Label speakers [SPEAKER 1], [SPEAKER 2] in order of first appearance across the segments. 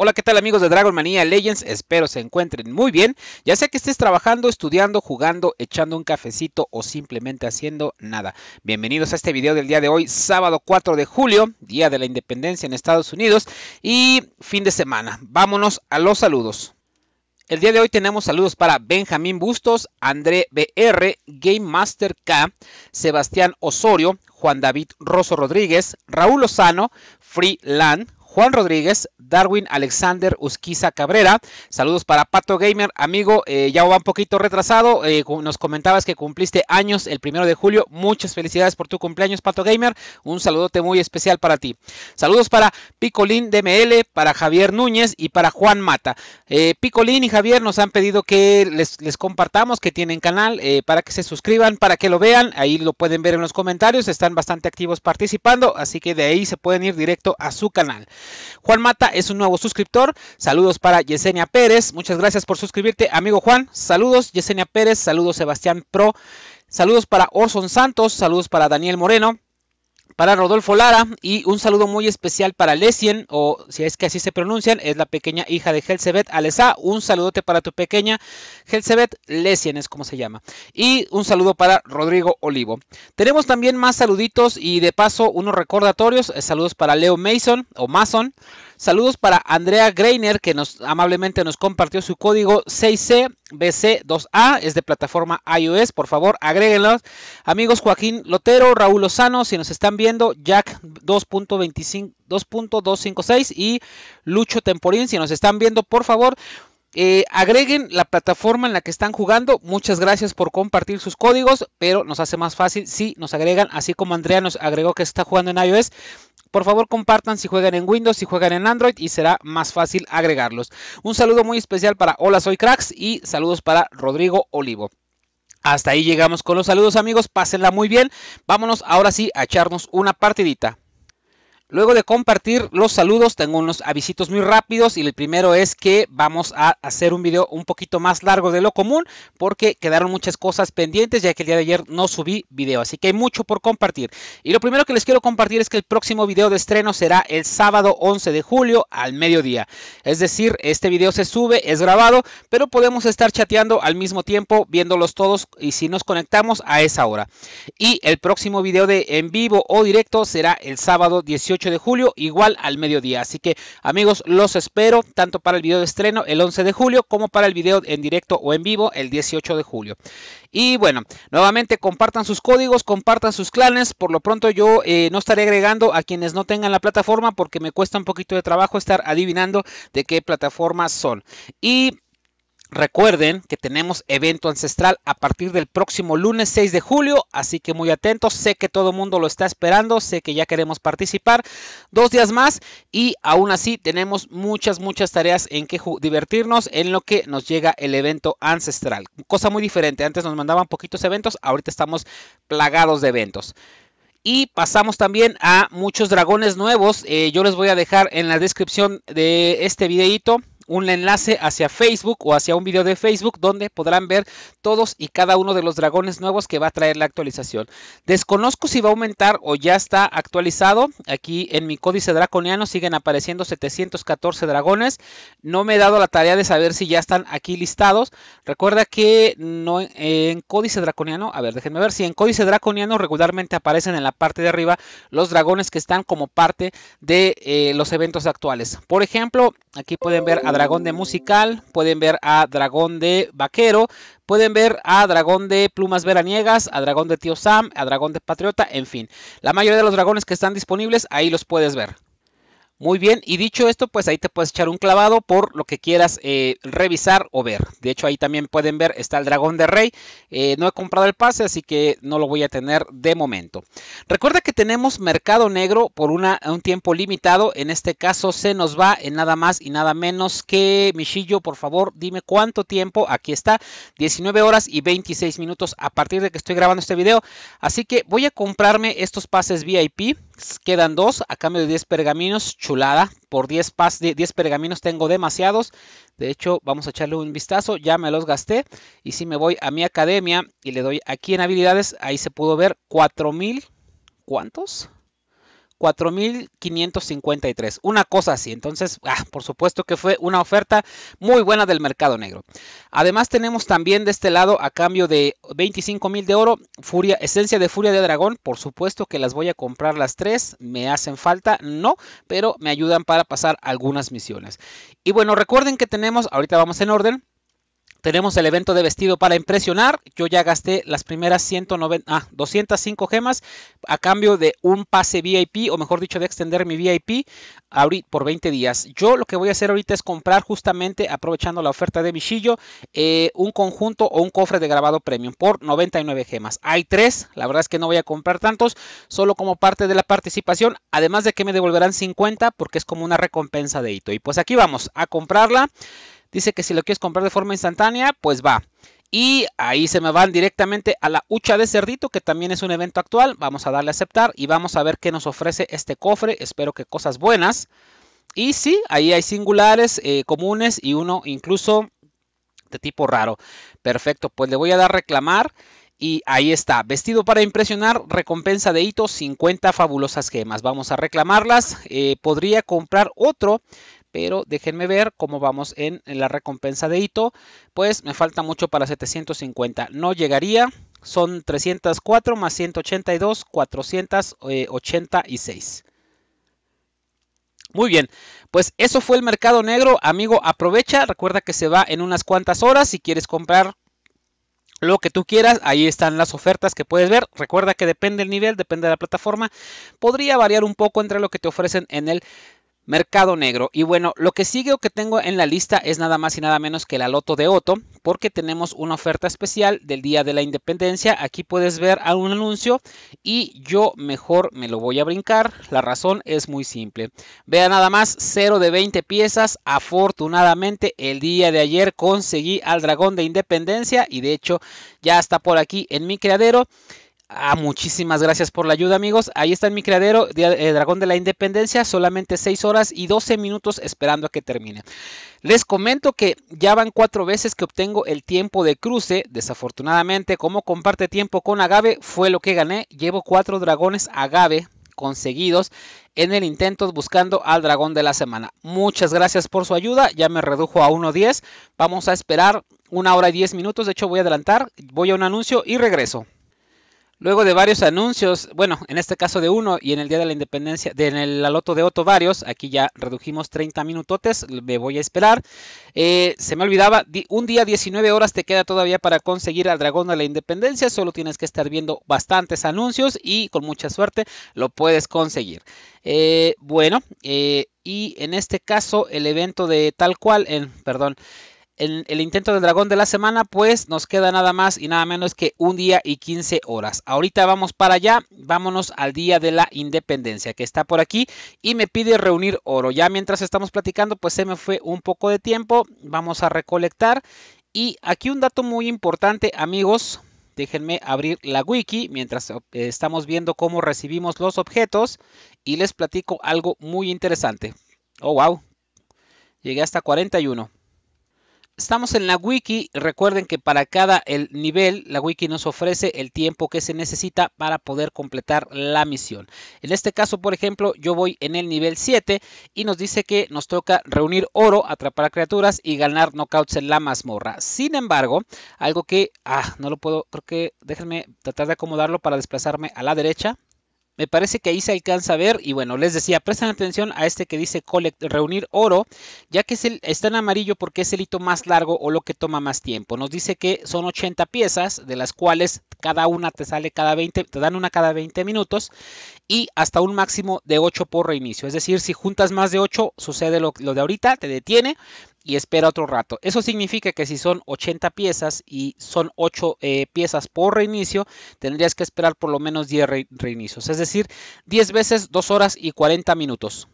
[SPEAKER 1] Hola, ¿qué tal amigos de Dragon Manía Legends? Espero se encuentren muy bien, ya sea que estés trabajando, estudiando, jugando, echando un cafecito o simplemente haciendo nada. Bienvenidos a este video del día de hoy, sábado 4 de julio, Día de la Independencia en Estados Unidos y fin de semana. Vámonos a los saludos. El día de hoy tenemos saludos para Benjamín Bustos, André BR, Game Master K, Sebastián Osorio, Juan David Rosso Rodríguez, Raúl Lozano, Free Juan Rodríguez, Darwin Alexander Usquiza Cabrera. Saludos para Pato Gamer, amigo, eh, ya va un poquito retrasado. Eh, nos comentabas que cumpliste años el primero de julio. Muchas felicidades por tu cumpleaños, Pato Gamer. Un saludote muy especial para ti. Saludos para Picolín DML, para Javier Núñez y para Juan Mata. Eh, Picolín y Javier nos han pedido que les compartamos que tienen canal para que se suscriban, para que lo vean. Ahí lo pueden ver en los comentarios. Están bastante activos participando, así que de ahí se pueden ir directo a su canal. Juan Mata es un nuevo suscriptor. Saludos para Yesenia Pérez. Muchas gracias por suscribirte, amigo Juan. Saludos, Yesenia Pérez. Saludos, Sebastián Pro. Saludos para Orson Santos. Saludos para Daniel Moreno para Rodolfo Lara y un saludo muy especial para Lesien, o si es que así se pronuncian, es la pequeña hija de Helsebet, Alesa, un saludote para tu pequeña Helsebet, Lesien es como se llama, y un saludo para Rodrigo Olivo. Tenemos también más saluditos y de paso unos recordatorios, saludos para Leo Mason o Mason, Saludos para Andrea Greiner, que nos amablemente nos compartió su código 6CBC2A, es de plataforma iOS. Por favor, agréguenlos. Amigos Joaquín Lotero, Raúl Lozano, si nos están viendo, Jack 2.256 y Lucho Temporín, si nos están viendo, por favor. Eh, agreguen la plataforma en la que están jugando. Muchas gracias por compartir sus códigos, pero nos hace más fácil si nos agregan, así como Andrea nos agregó que está jugando en iOS, por favor, compartan si juegan en Windows, si juegan en Android y será más fácil agregarlos. Un saludo muy especial para Hola Soy Cracks y saludos para Rodrigo Olivo. Hasta ahí llegamos con los saludos amigos, pásenla muy bien. Vámonos ahora sí a echarnos una partidita. Luego de compartir los saludos, tengo unos avisitos muy rápidos y el primero es que vamos a hacer un video un poquito más largo de lo común porque quedaron muchas cosas pendientes ya que el día de ayer no subí video, así que hay mucho por compartir. Y lo primero que les quiero compartir es que el próximo video de estreno será el sábado 11 de julio al mediodía. Es decir, este video se sube, es grabado, pero podemos estar chateando al mismo tiempo, viéndolos todos y si nos conectamos a esa hora. Y el próximo video de en vivo o directo será el sábado 18 de julio, igual al mediodía. Así que amigos, los espero tanto para el vídeo de estreno el 11 de julio como para el vídeo en directo o en vivo el 18 de julio. Y bueno, nuevamente compartan sus códigos, compartan sus clanes. Por lo pronto yo eh, no estaré agregando a quienes no tengan la plataforma porque me cuesta un poquito de trabajo estar adivinando de qué plataformas son. Y Recuerden que tenemos evento ancestral a partir del próximo lunes 6 de julio, así que muy atentos, sé que todo el mundo lo está esperando, sé que ya queremos participar dos días más y aún así tenemos muchas, muchas tareas en que divertirnos en lo que nos llega el evento ancestral. Cosa muy diferente, antes nos mandaban poquitos eventos, ahorita estamos plagados de eventos. Y pasamos también a muchos dragones nuevos, eh, yo les voy a dejar en la descripción de este videito un enlace hacia Facebook o hacia un video de Facebook donde podrán ver todos y cada uno de los dragones nuevos que va a traer la actualización. Desconozco si va a aumentar o ya está actualizado. Aquí en mi códice draconiano siguen apareciendo 714 dragones. No me he dado la tarea de saber si ya están aquí listados. Recuerda que no en códice draconiano, a ver, déjenme ver si en códice draconiano regularmente aparecen en la parte de arriba los dragones que están como parte de eh, los eventos actuales. Por ejemplo, aquí pueden ver a Dragón de Musical, pueden ver a Dragón de Vaquero, pueden ver a Dragón de Plumas Veraniegas, a Dragón de Tío Sam, a Dragón de Patriota, en fin. La mayoría de los dragones que están disponibles ahí los puedes ver. Muy bien, y dicho esto, pues ahí te puedes echar un clavado por lo que quieras eh, revisar o ver. De hecho, ahí también pueden ver, está el dragón de rey. Eh, no he comprado el pase, así que no lo voy a tener de momento. Recuerda que tenemos mercado negro por una, un tiempo limitado. En este caso se nos va en nada más y nada menos que, Michillo, por favor, dime cuánto tiempo. Aquí está, 19 horas y 26 minutos a partir de que estoy grabando este video. Así que voy a comprarme estos pases VIP quedan dos. A cambio de 10 pergaminos, chulada. Por 10, pas, 10 pergaminos tengo demasiados. De hecho, vamos a echarle un vistazo. Ya me los gasté. Y si me voy a mi academia y le doy aquí en habilidades, ahí se pudo ver 4000. ¿Cuántos? 4.553. Una cosa así. Entonces, ah, por supuesto que fue una oferta muy buena del mercado negro. Además, tenemos también de este lado, a cambio de 25.000 de oro, furia, esencia de furia de dragón. Por supuesto que las voy a comprar las tres. Me hacen falta, no, pero me ayudan para pasar algunas misiones. Y bueno, recuerden que tenemos, ahorita vamos en orden. Tenemos el evento de vestido para impresionar. Yo ya gasté las primeras 190, ah, 205 gemas a cambio de un pase VIP, o mejor dicho, de extender mi VIP por 20 días. Yo lo que voy a hacer ahorita es comprar justamente, aprovechando la oferta de Michillo eh, un conjunto o un cofre de grabado premium por 99 gemas. Hay tres, la verdad es que no voy a comprar tantos, solo como parte de la participación, además de que me devolverán 50 porque es como una recompensa de hito. Y pues aquí vamos a comprarla. Dice que si lo quieres comprar de forma instantánea, pues va. Y ahí se me van directamente a la hucha de cerdito, que también es un evento actual. Vamos a darle a aceptar y vamos a ver qué nos ofrece este cofre. Espero que cosas buenas. Y sí, ahí hay singulares, eh, comunes y uno incluso de tipo raro. Perfecto, pues le voy a dar reclamar. Y ahí está, vestido para impresionar, recompensa de hito, 50 fabulosas gemas. Vamos a reclamarlas. Eh, podría comprar otro, pero déjenme ver cómo vamos en, la recompensa de hito. Pues me falta mucho para 750, no llegaría, son 304 más 182, 486. Muy bien, pues eso fue el mercado negro, amigo, aprovecha, recuerda que se va en unas cuantas horas, si quieres comprar lo que tú quieras, ahí están las ofertas que puedes ver, recuerda que depende del nivel, depende de la plataforma, podría variar un poco entre lo que te ofrecen en el mercado negro. Y bueno, lo que sigue o que tengo en la lista es nada más y nada menos que la Loto de oto porque tenemos una oferta especial del Día de la Independencia. Aquí puedes ver algún anuncio y yo mejor me lo voy a brincar. La razón es muy simple. Vea nada más, 0 de 20 piezas. Afortunadamente, el día de ayer conseguí al dragón de Independencia y de hecho ya está por aquí en mi criadero. Ah, muchísimas gracias por la ayuda, amigos. Ahí está en mi criadero, eh, Dragón de la Independencia, solamente 6 horas y 12 minutos esperando a que termine. Les comento que ya van 4 veces que obtengo el tiempo de cruce. Desafortunadamente, como comparte tiempo con Agave, fue lo que gané. Llevo 4 dragones Agave conseguidos en el intento buscando al dragón de la semana. Muchas gracias por su ayuda, ya me redujo a 1.10. Vamos a esperar una hora y 10 minutos, de hecho voy a adelantar, voy a un anuncio y regreso. Luego de varios anuncios, bueno, en este caso de uno y en el día de la independencia, de, en el aloto de otro, varios, aquí ya redujimos 30 minutotes, me voy a esperar. Eh, se me olvidaba, un día 19 horas te queda todavía para conseguir al dragón de la independencia, solo tienes que estar viendo bastantes anuncios y con mucha suerte lo puedes conseguir. Eh, bueno, eh, y en este caso el evento de tal cual, en, perdón, el intento del dragón de la semana, pues nos queda nada más y nada menos que un día y 15 horas. Ahorita vamos para allá, vámonos al día de la independencia que está por aquí y me pide reunir oro. Ya mientras estamos platicando, pues se me fue un poco de tiempo, vamos a recolectar. Y aquí un dato muy importante, amigos, déjenme abrir la wiki mientras eh, estamos viendo cómo recibimos los objetos y les platico algo muy interesante. Oh, wow. Llegué hasta 41 estamos en la wiki. Recuerden que para cada el nivel, la wiki nos ofrece el tiempo que se necesita para poder completar la misión. En este caso, por ejemplo, yo voy en el nivel 7 y nos dice que nos toca reunir oro, atrapar criaturas y ganar knockouts en la mazmorra. Sin embargo, algo que, ah, no lo puedo, creo que déjenme tratar de acomodarlo para desplazarme a la derecha. Me parece que ahí se alcanza a ver. Y bueno, les decía, presten atención a este que dice reunir oro, ya que está en amarillo porque es el hito más largo o lo que toma más tiempo. Nos dice que son 80 piezas, de las cuales cada una te sale cada 20, te dan una cada 20 minutos y hasta un máximo de 8 por reinicio. Es decir, si juntas más de 8, sucede lo, lo de ahorita, te detiene y espera otro rato. Eso significa que si son 80 piezas y son 8 eh, piezas por reinicio, tendrías que esperar por lo menos 10 reinicios. Es decir, 10 veces 2 horas y 40 minutos.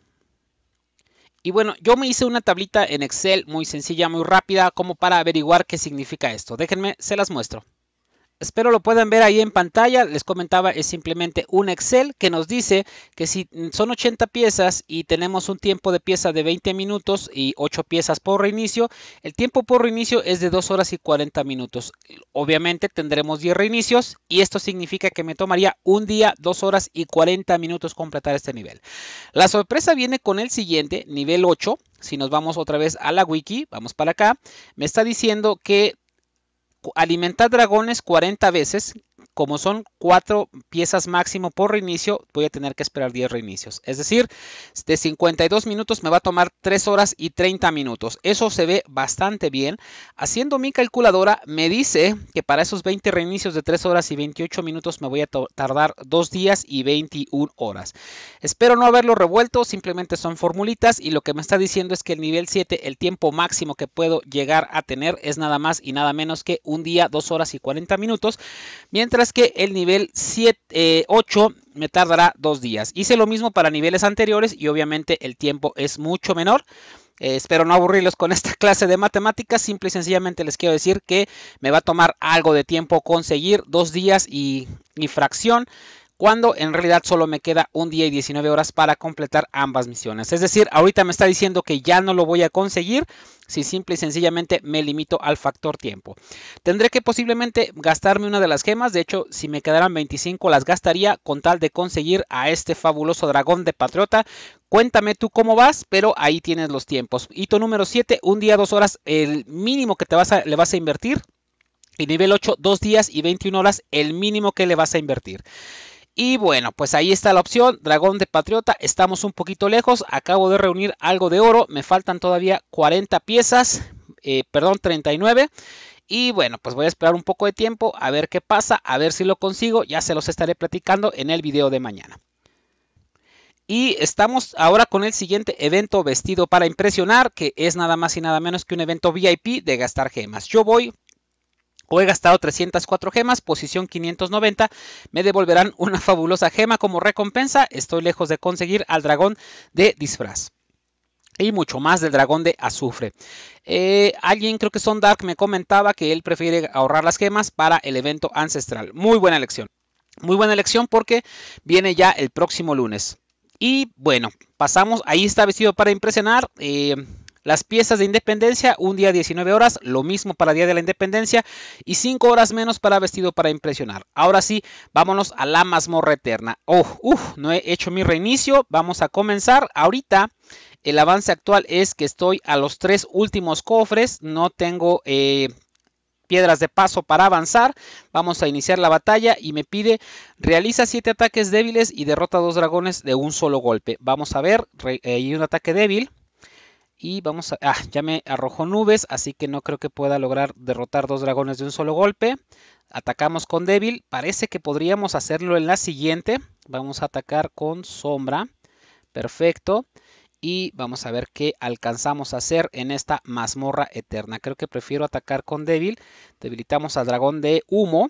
[SPEAKER 1] Y bueno, yo me hice una tablita en Excel muy sencilla, muy rápida, como para averiguar qué significa esto. Déjenme, se las muestro. Espero lo puedan ver ahí en pantalla. Les comentaba, es simplemente un Excel que nos dice que si son 80 piezas y tenemos un tiempo de pieza de 20 minutos y 8 piezas por reinicio, el tiempo por reinicio es de 2 horas y 40 minutos. Obviamente tendremos 10 reinicios y esto significa que me tomaría un día, 2 horas y 40 minutos completar este nivel. La sorpresa viene con el siguiente, nivel 8. Si nos vamos otra vez a la wiki, vamos para acá, me está diciendo que alimentar dragones 40 veces como son cuatro piezas máximo por reinicio, voy a tener que esperar 10 reinicios. Es decir, de 52 minutos me va a tomar 3 horas y 30 minutos. Eso se ve bastante bien. Haciendo mi calculadora, me dice que para esos 20 reinicios de 3 horas y 28 minutos me voy a tardar 2 días y 21 horas. Espero no haberlo revuelto, simplemente son formulitas y lo que me está diciendo es que el nivel 7, el tiempo máximo que puedo llegar a tener es nada más y nada menos que un día, 2 horas y 40 minutos. Mientras que el nivel 7, 8 eh, me tardará dos días. Hice lo mismo para niveles anteriores y obviamente el tiempo es mucho menor. Eh, espero no aburrirlos con esta clase de matemáticas. Simple y sencillamente les quiero decir que me va a tomar algo de tiempo conseguir dos días y, mi fracción cuando en realidad solo me queda un día y 19 horas para completar ambas misiones. Es decir, ahorita me está diciendo que ya no lo voy a conseguir si simple y sencillamente me limito al factor tiempo. Tendré que posiblemente gastarme una de las gemas, de hecho si me quedaran 25 las gastaría con tal de conseguir a este fabuloso dragón de patriota. Cuéntame tú cómo vas, pero ahí tienes los tiempos. Hito número 7, un día, dos horas, el mínimo que te vas le vas a invertir. Y nivel 8, dos días y 21 horas, el mínimo que le vas a invertir. Y bueno, pues ahí está la opción, dragón de patriota, estamos un poquito lejos, acabo de reunir algo de oro, me faltan todavía 40 piezas, eh, perdón, 39. Y bueno, pues voy a esperar un poco de tiempo a ver qué pasa, a ver si lo consigo, ya se los estaré platicando en el video de mañana. Y estamos ahora con el siguiente evento vestido para impresionar, que es nada más y nada menos que un evento VIP de gastar gemas. Yo voy o he gastado 304 gemas, posición 590, me devolverán una fabulosa gema como recompensa, estoy lejos de conseguir al dragón de disfraz. Y mucho más del dragón de azufre. Eh, alguien, creo que Son Dark, me comentaba que él prefiere ahorrar las gemas para el evento ancestral. Muy buena elección. Muy buena elección porque viene ya el próximo lunes. Y bueno, pasamos. Ahí está vestido para impresionar. Eh, las piezas de Independencia, un día 19 horas, lo mismo para Día de la Independencia y 5 horas menos para Vestido para Impresionar. Ahora sí, vámonos a la mazmorra eterna. Oh, no he hecho mi reinicio, vamos a comenzar ahorita. El avance actual es que estoy a los tres últimos cofres, no tengo eh, piedras de paso para avanzar. Vamos a iniciar la batalla y me pide realiza 7 ataques débiles y derrota dos dragones de un solo golpe. Vamos a ver, hay eh, un ataque débil. Y vamos a... Ah, ya me arrojó nubes, así que no creo que pueda lograr derrotar dos dragones de un solo golpe. Atacamos con débil. Parece que podríamos hacerlo en la siguiente. Vamos a atacar con sombra. Perfecto. Y vamos a ver qué alcanzamos a hacer en esta mazmorra eterna. Creo que prefiero atacar con débil. Debilitamos al dragón de humo.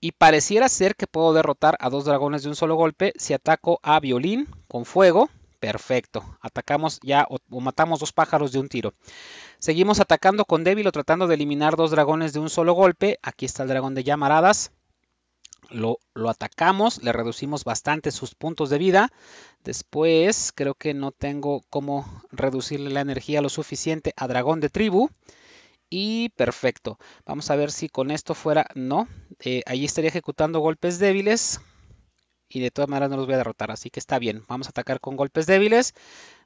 [SPEAKER 1] Y pareciera ser que puedo derrotar a dos dragones de un solo golpe si ataco a violín con fuego. Perfecto. Atacamos ya o, matamos dos pájaros de un tiro. Seguimos atacando con débil o tratando de eliminar dos dragones de un solo golpe. Aquí está el dragón de llamaradas. Lo, atacamos, le reducimos bastante sus puntos de vida. Después creo que no tengo cómo reducirle la energía lo suficiente a dragón de tribu. Y perfecto. Vamos a ver si con esto fuera... No. Eh, allí estaría ejecutando golpes débiles y de todas maneras no los voy a derrotar, así que está bien. Vamos a atacar con golpes débiles.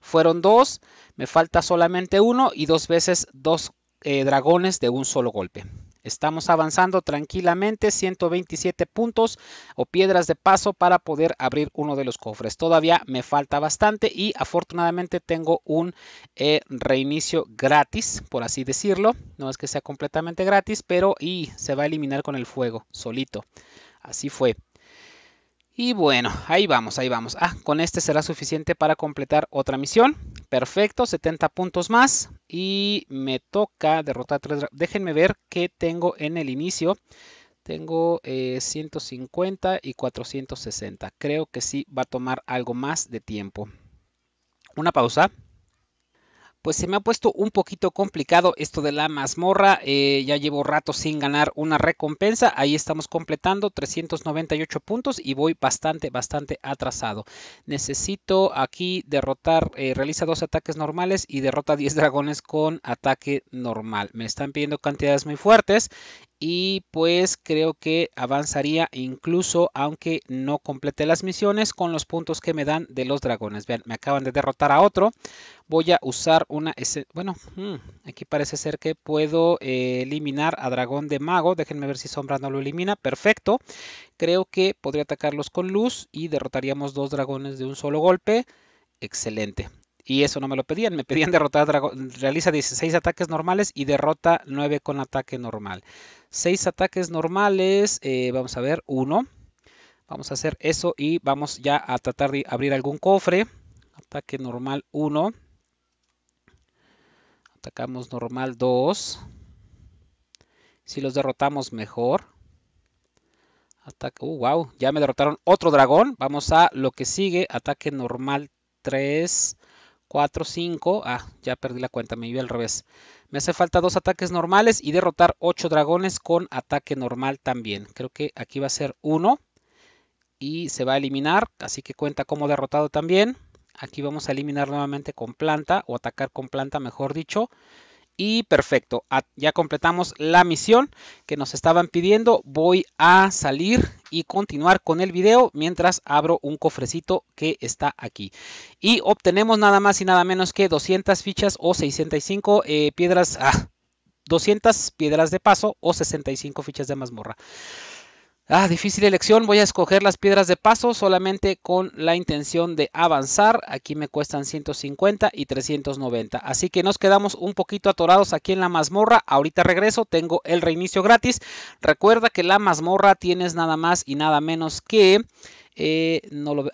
[SPEAKER 1] Fueron dos, me falta solamente uno y dos veces dos eh, dragones de un solo golpe. Estamos avanzando tranquilamente, 127 puntos o piedras de paso para poder abrir uno de los cofres. Todavía me falta bastante y afortunadamente tengo un eh, reinicio gratis, por así decirlo. No es que sea completamente gratis, pero y se va a eliminar con el fuego, solito. Así fue. Y bueno, ahí vamos, ahí vamos. Ah, con este será suficiente para completar otra misión. Perfecto, 70 puntos más. Y me toca derrotar tres... Déjenme ver qué tengo en el inicio. Tengo 150 eh, y 460. Creo que sí va a tomar algo más de tiempo. Una pausa pues se me ha puesto un poquito complicado esto de la mazmorra. Eh, ya llevo rato sin ganar una recompensa. Ahí estamos completando 398 puntos y voy bastante, bastante atrasado. Necesito aquí derrotar, eh, realiza dos ataques normales y derrota 10 dragones con ataque normal. Me están pidiendo cantidades muy fuertes y pues creo que avanzaría incluso aunque no complete las misiones con los puntos que me dan de los dragones. Vean, me acaban de derrotar a otro. Voy a usar una... Bueno, hmm, aquí parece ser que puedo eh, eliminar a dragón de mago. Déjenme ver si sombra no lo elimina. Perfecto. Creo que podría atacarlos con luz y derrotaríamos dos dragones de un solo golpe. Excelente. Y eso no me lo pedían, me pedían derrotar a dragón. Realiza 16 ataques normales y derrota 9 con ataque normal. 6 ataques normales, eh, vamos a ver, 1. Vamos a hacer eso y vamos ya a tratar de abrir algún cofre. Ataque normal 1. Atacamos normal 2. Si los derrotamos mejor. Ataque, uh, wow, ya me derrotaron otro dragón. Vamos a lo que sigue, ataque normal 3. 4, 5. Ah, ya perdí la cuenta, me iba al revés. Me hace falta dos ataques normales y derrotar 8 dragones con ataque normal también. Creo que aquí va a ser 1 y se va a eliminar, así que cuenta como derrotado también. Aquí vamos a eliminar nuevamente con planta o atacar con planta, mejor dicho. Y perfecto, ah, ya completamos la misión que nos estaban pidiendo. Voy a salir y continuar con el video mientras abro un cofrecito que está aquí. Y obtenemos nada más y nada menos que 200 fichas o 65 eh, piedras... Ah, 200 piedras de paso o 65 fichas de mazmorra. Ah, difícil elección. Voy a escoger las piedras de paso solamente con la intención de avanzar. Aquí me cuestan 150 y 390. Así que nos quedamos un poquito atorados aquí en la mazmorra. Ahorita regreso, tengo el reinicio gratis. Recuerda que la mazmorra tienes nada más y nada menos que... Eh,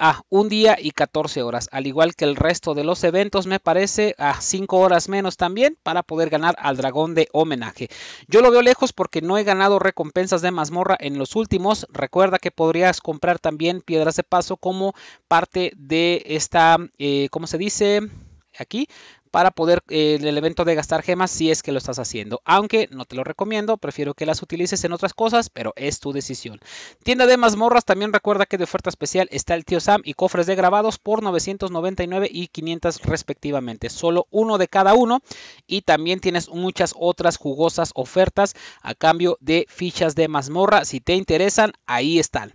[SPEAKER 1] ah, un día y 14 horas. Al igual que el resto de los eventos, me parece a 5 horas menos también para poder ganar al dragón de homenaje. Yo lo veo lejos porque no he ganado recompensas de mazmorra en los últimos. Recuerda que podrías comprar también piedras de paso como parte de esta, como eh, ¿cómo se dice? Aquí, para poder eh, el evento de gastar gemas si es que lo estás haciendo. Aunque no te lo recomiendo, prefiero que las utilices en otras cosas, pero es tu decisión. Tienda de mazmorras, también recuerda que de oferta especial está el tío Sam y cofres de grabados por 999 y 500 respectivamente. Solo uno de cada uno y también tienes muchas otras jugosas ofertas a cambio de fichas de mazmorra. Si te interesan, ahí están.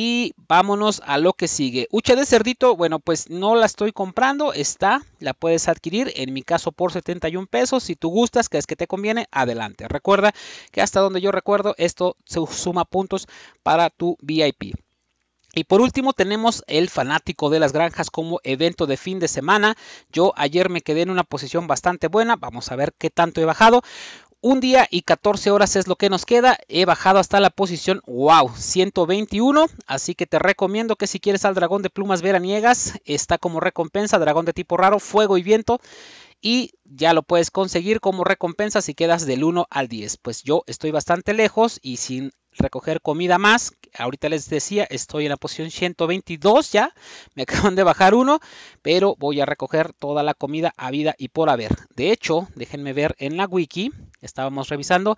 [SPEAKER 1] Y vámonos a lo que sigue. Hucha de cerdito, bueno, pues no la estoy comprando, está, la puedes adquirir, en mi caso por 71 pesos. Si tú gustas, crees que te conviene, adelante. Recuerda que hasta donde yo recuerdo, esto se suma puntos para tu VIP. Y por último tenemos el fanático de las granjas como evento de fin de semana. Yo ayer me quedé en una posición bastante buena. Vamos a ver qué tanto he bajado un día y 14 horas es lo que nos queda. He bajado hasta la posición, wow, 121. Así que te recomiendo que si quieres al dragón de plumas veraniegas, está como recompensa, dragón de tipo raro, fuego y viento. Y ya lo puedes conseguir como recompensa si quedas del 1 al 10. Pues yo estoy bastante lejos y sin recoger comida más. Ahorita les decía, estoy en la posición 122 ya. Me acaban de bajar uno, pero voy a recoger toda la comida a vida y por haber. De hecho, déjenme ver en la wiki, estábamos revisando.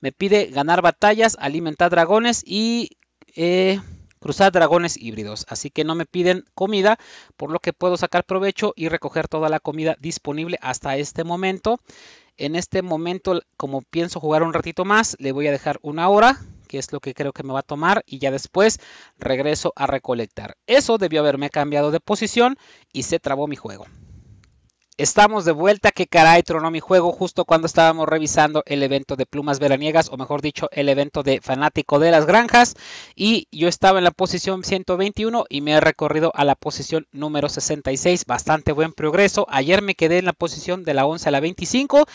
[SPEAKER 1] Me pide ganar batallas, alimentar dragones y eh, cruzar dragones híbridos. Así que no me piden comida, por lo que puedo sacar provecho y recoger toda la comida disponible hasta este momento. En este momento, como pienso jugar un ratito más, le voy a dejar una hora que es lo que creo que me va a tomar, y ya después regreso a recolectar. Eso debió haberme cambiado de posición y se trabó mi juego. Estamos de vuelta, que caray, tronó mi juego justo cuando estábamos revisando el evento de plumas veraniegas, o mejor dicho, el evento de fanático de las granjas. Y yo estaba en la posición 121 y me he recorrido a la posición número 66, bastante buen progreso. Ayer me quedé en la posición de la 11 a la 25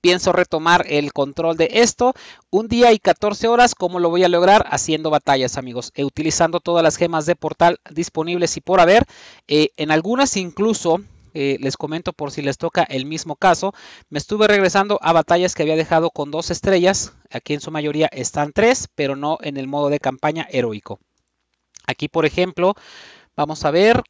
[SPEAKER 1] pienso retomar el control de esto un día y 14 horas. ¿Cómo lo voy a lograr? Haciendo batallas, amigos, eh, utilizando todas las gemas de portal disponibles y por haber. Eh, en algunas incluso eh, les comento por si les toca el mismo caso, me estuve regresando a batallas que había dejado con dos estrellas, aquí en su mayoría están tres, pero no en el modo de campaña heroico. Aquí, por ejemplo, vamos a ver,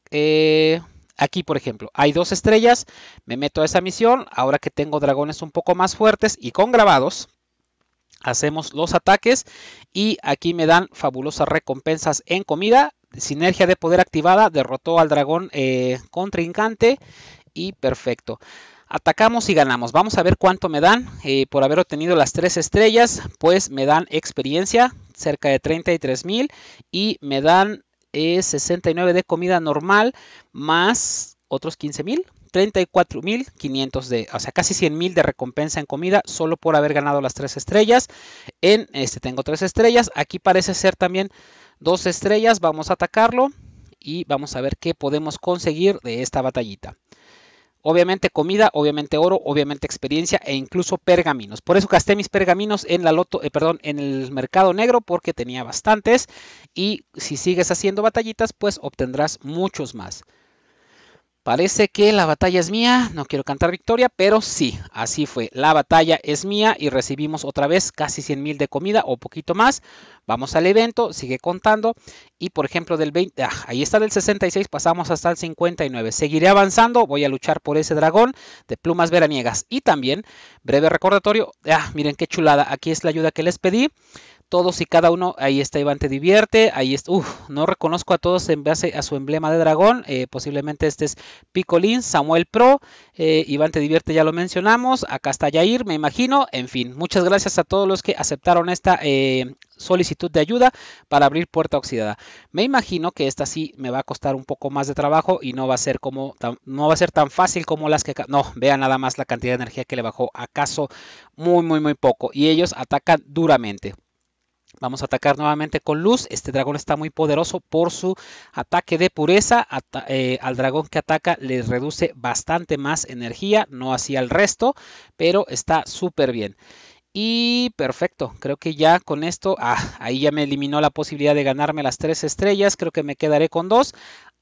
[SPEAKER 1] Aquí, por ejemplo, hay dos estrellas, me meto a esa misión, ahora que tengo dragones un poco más fuertes y con grabados, hacemos los ataques y aquí me dan fabulosas recompensas en comida, sinergia de poder activada, derrotó al dragón eh, contrincante y perfecto. Atacamos y ganamos. Vamos a ver cuánto me dan. Eh, por haber obtenido las tres estrellas, pues me dan experiencia, cerca de 33,000 y me dan es 69 de comida normal más otros 15 mil. 34.500 de, o sea, casi 100.000 de recompensa en comida solo por haber ganado las tres estrellas. En este tengo tres estrellas. Aquí parece ser también dos estrellas. Vamos a atacarlo y vamos a ver qué podemos conseguir de esta batallita. Obviamente comida, obviamente oro, obviamente experiencia e incluso pergaminos. Por eso gasté mis pergaminos en la loto, eh, perdón, en el mercado negro porque tenía bastantes y si sigues haciendo batallitas, pues obtendrás muchos más. Parece que la batalla es mía, no quiero cantar victoria, pero sí, así fue. La batalla es mía y recibimos otra vez casi 100,000 mil de comida o poquito más. Vamos al evento, sigue contando y por ejemplo del 20, ah, ahí está del 66, pasamos hasta el 59. Seguiré avanzando, voy a luchar por ese dragón de plumas veraniegas. Y también, breve recordatorio, ah, miren qué chulada, aquí es la ayuda que les pedí todos y cada uno, ahí está Iván Te Divierte, ahí está, uff, no reconozco a todos en base a su emblema de dragón, eh, posiblemente este es Picolín, Samuel Pro, eh, Iván Te Divierte ya lo mencionamos, acá está Yair, me imagino, en fin, muchas gracias a todos los que aceptaron esta eh, solicitud de ayuda para abrir puerta oxidada. Me imagino que esta sí me va a costar un poco más de trabajo y no va a ser como, no va a ser tan fácil como las que, no, vean nada más la cantidad de energía que le bajó, acaso muy, muy, muy poco, y ellos atacan duramente. Vamos a atacar nuevamente con luz. Este dragón está muy poderoso por su ataque de pureza. Eh, al dragón que ataca le reduce bastante más energía, no así al resto, pero está súper bien. Y perfecto, creo que ya con esto, ah, ahí ya me eliminó la posibilidad de ganarme las tres estrellas, creo que me quedaré con dos.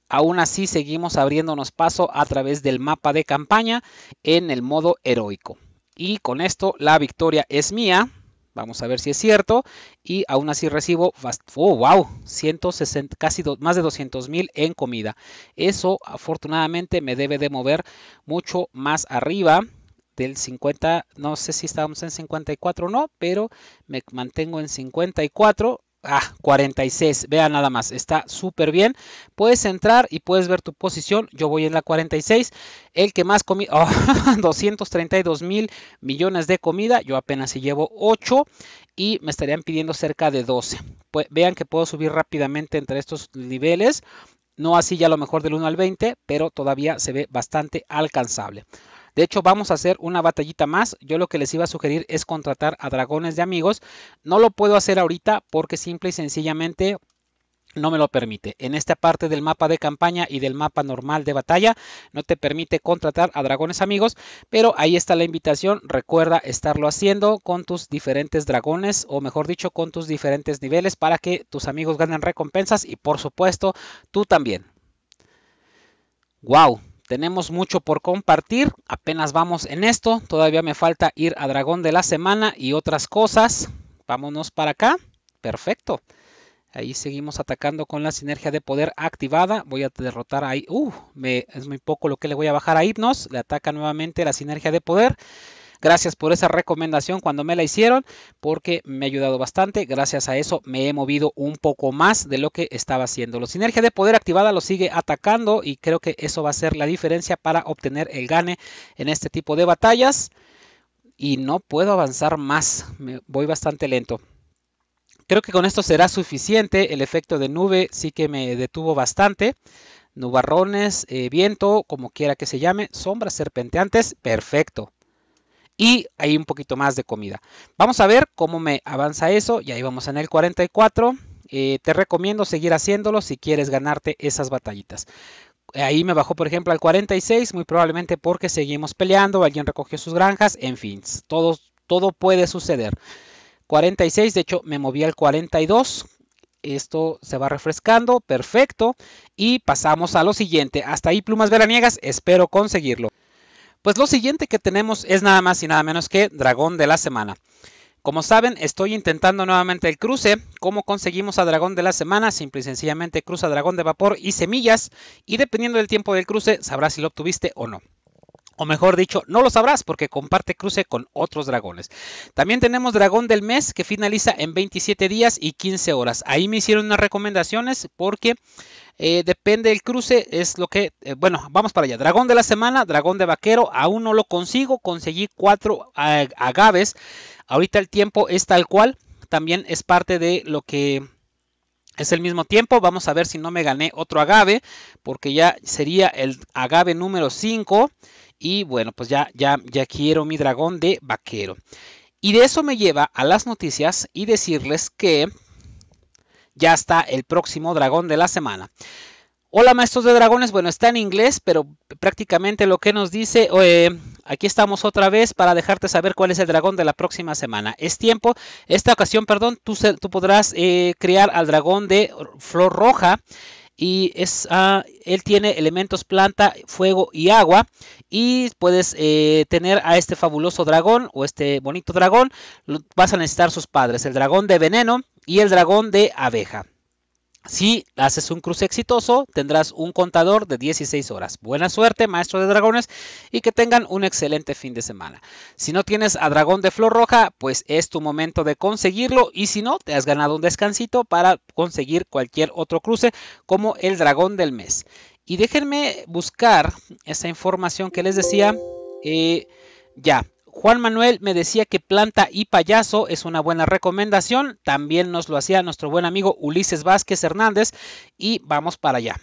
[SPEAKER 1] Aún así seguimos abriéndonos paso a través del mapa de campaña en el modo heroico. Y con esto la victoria es mía. Vamos a ver si es cierto. Y aún así recibo, oh, wow, 160, casi más de 200 mil en comida. Eso afortunadamente me debe de mover mucho más arriba del 50. No sé si estamos en 54 o no, pero me mantengo en 54 Ah, 46. Vean nada más. Está súper bien. Puedes entrar y puedes ver tu posición. Yo voy en la 46. El que más comí. 232 mil millones de comida. Yo apenas si llevo 8. Y me estarían pidiendo cerca de 12. Pues, vean que puedo subir rápidamente entre estos niveles. No así ya lo mejor del 1 al 20. Pero todavía se ve bastante alcanzable. De hecho, vamos a hacer una batallita más. Yo lo que les iba a sugerir es contratar a dragones de amigos. No lo puedo hacer ahorita porque simple y sencillamente no me lo permite. En esta parte del mapa de campaña y del mapa normal de batalla no te permite contratar a dragones amigos, pero ahí está la invitación. Recuerda estarlo haciendo con tus diferentes dragones o mejor dicho con tus diferentes niveles para que tus amigos ganen recompensas y por supuesto tú también. ¡Wow! tenemos mucho por compartir, apenas vamos en esto, todavía me falta ir a Dragón de la Semana y otras cosas. Vámonos para acá, perfecto. Ahí seguimos atacando con la sinergia de poder activada. Voy a derrotar ahí. Uh, es muy poco lo que le voy a bajar a Hipnos. Le ataca nuevamente la sinergia de poder. Gracias por esa recomendación cuando me la hicieron porque me ha ayudado bastante. Gracias a eso me he movido un poco más de lo que estaba haciendo. La sinergia de poder activada lo sigue atacando y creo que eso va a ser la diferencia para obtener el gane en este tipo de batallas. Y no puedo avanzar más, me voy bastante lento. Creo que con esto será suficiente. El efecto de nube sí que me detuvo bastante nubarrones, eh, viento, como quiera que se llame, sombras serpenteantes, perfecto y hay un poquito más de comida. Vamos a ver cómo me avanza eso y ahí vamos en el 44. Eh, te recomiendo seguir haciéndolo si quieres ganarte esas batallitas. Ahí me bajó, por ejemplo, al 46, muy probablemente porque seguimos peleando, alguien recogió sus granjas, en fin, todo, todo puede suceder. 46, de hecho, me moví al 42, esto se va refrescando, perfecto. Y pasamos a lo siguiente. Hasta ahí, plumas veraniegas, espero conseguirlo. Pues lo siguiente que tenemos es nada más y nada menos que Dragón de la Semana. Como saben, estoy intentando nuevamente el cruce. ¿Cómo conseguimos a Dragón de la Semana? Simple y sencillamente cruza Dragón de Vapor y Semillas. Y dependiendo del tiempo del cruce, sabrás si lo obtuviste o no. O mejor dicho, no lo sabrás porque comparte cruce con otros dragones. También tenemos Dragón del Mes que finaliza en 27 días y 15 horas. Ahí me hicieron unas recomendaciones porque eh, depende del cruce, es lo que, eh, bueno, vamos para allá. Dragón de la semana, dragón de vaquero, aún no lo consigo, conseguí cuatro eh, agaves. Ahorita el tiempo es tal cual, también es parte de lo que es el mismo tiempo. Vamos a ver si no me gané otro agave, porque ya sería el agave número 5. Y bueno, pues ya, ya, ya quiero mi dragón de vaquero. Y de eso me lleva a las noticias y decirles que ya está el próximo dragón de la semana. Hola maestros de dragones, bueno está en inglés, pero prácticamente lo que nos dice, eh, aquí estamos otra vez para dejarte saber cuál es el dragón de la próxima semana. Es tiempo, esta ocasión, perdón, tú, podrás eh, criar al dragón de flor roja y es, ah, él tiene elementos planta, fuego y agua y puedes eh, tener a este fabuloso dragón o este bonito dragón, vas a necesitar sus padres, el dragón de veneno, y el dragón de abeja. Si haces un cruce exitoso, tendrás un contador de 16 horas. Buena suerte, maestro de dragones, y que tengan un excelente fin de semana. Si no tienes a dragón de flor roja, pues es tu momento de conseguirlo. Y si no, te has ganado un descansito para conseguir cualquier otro cruce, como el dragón del mes. Y déjenme buscar esa información que les decía. Eh, ya, Juan Manuel me decía que Planta y Payaso es una buena recomendación. También nos lo hacía nuestro buen amigo Ulises Vázquez Hernández. Y vamos para allá.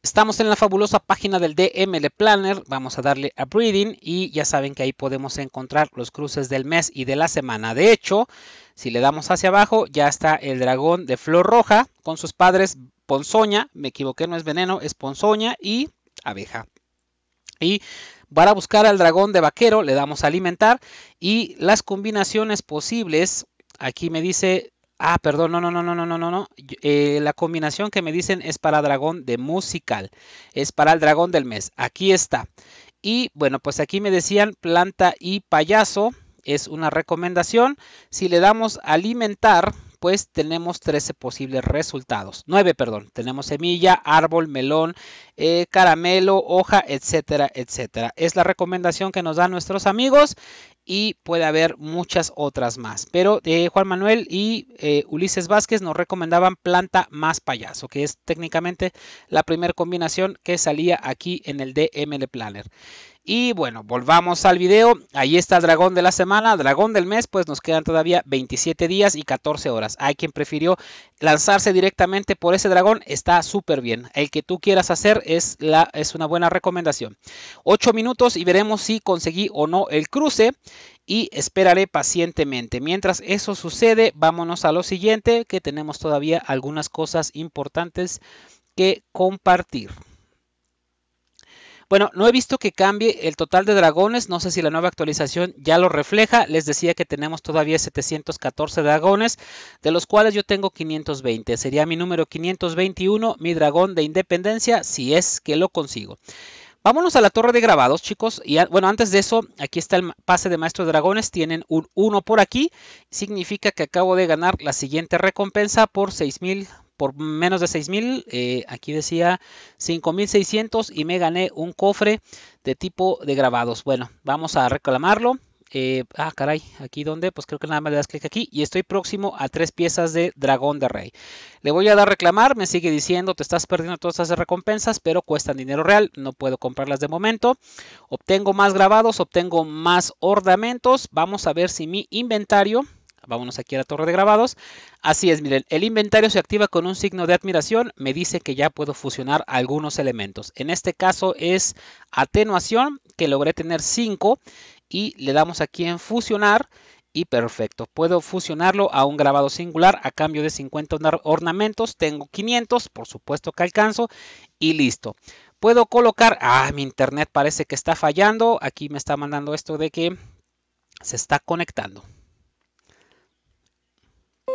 [SPEAKER 1] Estamos en la fabulosa página del DML Planner. Vamos a darle a Breeding y ya saben que ahí podemos encontrar los cruces del mes y de la semana. De hecho, si le damos hacia abajo, ya está el dragón de Flor Roja con sus padres Ponzoña. Me equivoqué, no es veneno, es Ponzoña y abeja. Y a buscar al dragón de vaquero le damos a alimentar y las combinaciones posibles, aquí me dice, ah, perdón, no, no, no, no, no, no, no, eh, la combinación que me dicen es para dragón de musical, es para el dragón del mes, aquí está. Y bueno, pues aquí me decían planta y payaso, es una recomendación. Si le damos alimentar, pues tenemos 13 posibles resultados. 9, perdón. Tenemos semilla, árbol, melón, eh, caramelo, hoja, etcétera, etcétera. Es la recomendación que nos dan nuestros amigos y puede haber muchas otras más. Pero eh, Juan Manuel y eh, Ulises Vázquez nos recomendaban planta más payaso, que es técnicamente la primera combinación que salía aquí en el DML Planner. Y bueno, volvamos al video. Ahí está el dragón de la semana, dragón del mes, pues nos quedan todavía 27 días y 14 horas. Hay quien prefirió lanzarse directamente por ese dragón, está súper bien. El que tú quieras hacer es, una buena recomendación. 8 minutos y veremos si conseguí o no el cruce y esperaré pacientemente. Mientras eso sucede, vámonos a lo siguiente, que tenemos todavía algunas cosas importantes que compartir. Bueno, no he visto que cambie el total de dragones, no sé si la nueva actualización ya lo refleja. Les decía que tenemos todavía 714 dragones, de los cuales yo tengo 520. Sería mi número 521, mi dragón de independencia, si es que lo consigo. Vámonos a la torre de grabados, chicos. Y bueno, antes de eso, aquí está el pase de Maestro de Dragones. Tienen un 1 por aquí. Significa que acabo de ganar la siguiente recompensa por 6000 por menos de 6000. Eh, aquí decía 5600 y me gané un cofre de tipo de grabados. Bueno, vamos a reclamarlo. Eh, ah, caray, aquí donde, pues creo que nada más le das clic aquí y estoy próximo a tres piezas de dragón de rey. Le voy a dar reclamar, me sigue diciendo, te estás perdiendo todas esas recompensas, pero cuestan dinero real, no puedo comprarlas de momento. Obtengo más grabados, obtengo más ornamentos, vamos a ver si mi inventario vámonos aquí a la torre de grabados. Así es, miren, el inventario se activa con un signo de admiración, me dice que ya puedo fusionar algunos elementos. En este caso es atenuación, que logré tener 5 y le damos aquí en fusionar y perfecto. Puedo fusionarlo a un grabado singular a cambio de 50 ornamentos. Tengo 500, por supuesto que alcanzo y listo. Puedo colocar, ah, mi internet parece que está fallando. Aquí me está mandando esto de que se está conectando.